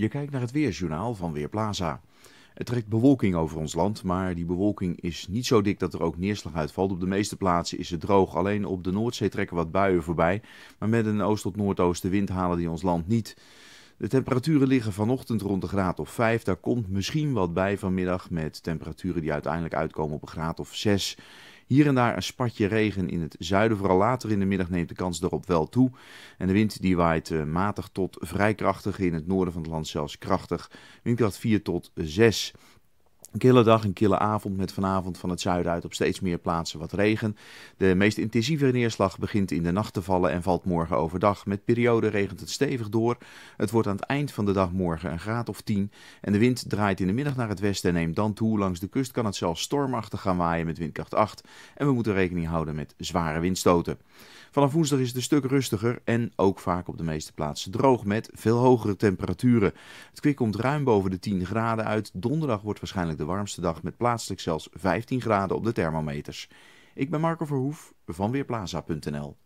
Je kijkt naar het weerjournaal van Weerplaza. Het trekt bewolking over ons land, maar die bewolking is niet zo dik dat er ook neerslag uitvalt. Op de meeste plaatsen is het droog, alleen op de Noordzee trekken wat buien voorbij. Maar met een oost tot noordoostenwind halen die ons land niet. De temperaturen liggen vanochtend rond de graad of 5. Daar komt misschien wat bij vanmiddag met temperaturen die uiteindelijk uitkomen op een graad of 6. Hier en daar een spatje regen in het zuiden. Vooral later in de middag neemt de kans daarop wel toe. En de wind die waait eh, matig tot vrij krachtig. In het noorden van het land zelfs krachtig. Windkracht 4 tot 6. Een kille dag, een kille avond met vanavond van het zuiden uit op steeds meer plaatsen wat regen. De meest intensieve neerslag begint in de nacht te vallen en valt morgen overdag. Met periode regent het stevig door. Het wordt aan het eind van de dag morgen een graad of 10. En de wind draait in de middag naar het westen en neemt dan toe. Langs de kust kan het zelfs stormachtig gaan waaien met windkracht 8. En we moeten rekening houden met zware windstoten. Vanaf woensdag is het een stuk rustiger en ook vaak op de meeste plaatsen droog met veel hogere temperaturen. Het kwik komt ruim boven de 10 graden uit. Donderdag wordt waarschijnlijk de warmste dag met plaatselijk zelfs 15 graden op de thermometers. Ik ben Marco Verhoef van Weerplaza.nl